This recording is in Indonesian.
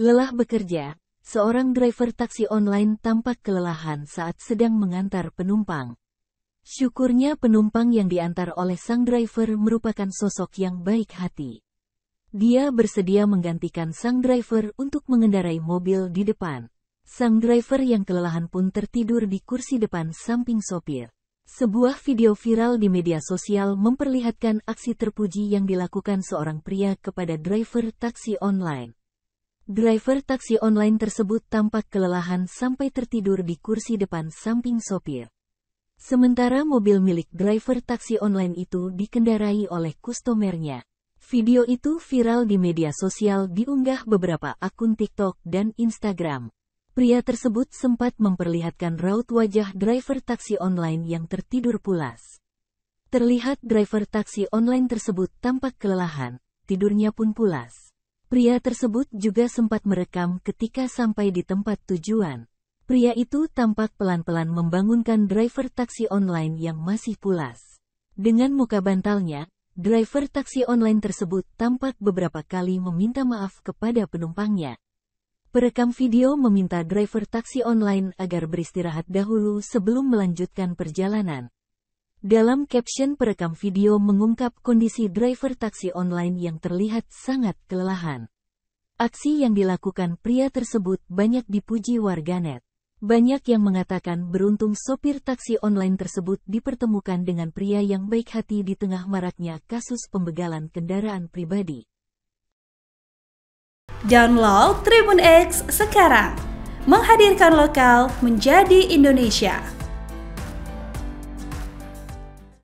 Lelah bekerja, seorang driver taksi online tampak kelelahan saat sedang mengantar penumpang. Syukurnya penumpang yang diantar oleh sang driver merupakan sosok yang baik hati. Dia bersedia menggantikan sang driver untuk mengendarai mobil di depan. Sang driver yang kelelahan pun tertidur di kursi depan samping sopir. Sebuah video viral di media sosial memperlihatkan aksi terpuji yang dilakukan seorang pria kepada driver taksi online. Driver taksi online tersebut tampak kelelahan sampai tertidur di kursi depan samping sopir. Sementara mobil milik driver taksi online itu dikendarai oleh kustomernya. Video itu viral di media sosial diunggah beberapa akun TikTok dan Instagram. Pria tersebut sempat memperlihatkan raut wajah driver taksi online yang tertidur pulas. Terlihat driver taksi online tersebut tampak kelelahan, tidurnya pun pulas. Pria tersebut juga sempat merekam ketika sampai di tempat tujuan. Pria itu tampak pelan-pelan membangunkan driver taksi online yang masih pulas. Dengan muka bantalnya, driver taksi online tersebut tampak beberapa kali meminta maaf kepada penumpangnya. Perekam video meminta driver taksi online agar beristirahat dahulu sebelum melanjutkan perjalanan. Dalam caption perekam video mengungkap kondisi driver taksi online yang terlihat sangat kelelahan. Aksi yang dilakukan pria tersebut banyak dipuji warganet. Banyak yang mengatakan beruntung sopir taksi online tersebut dipertemukan dengan pria yang baik hati di tengah maraknya kasus pembegalan kendaraan pribadi. Download Tribun X sekarang, menghadirkan lokal menjadi Indonesia.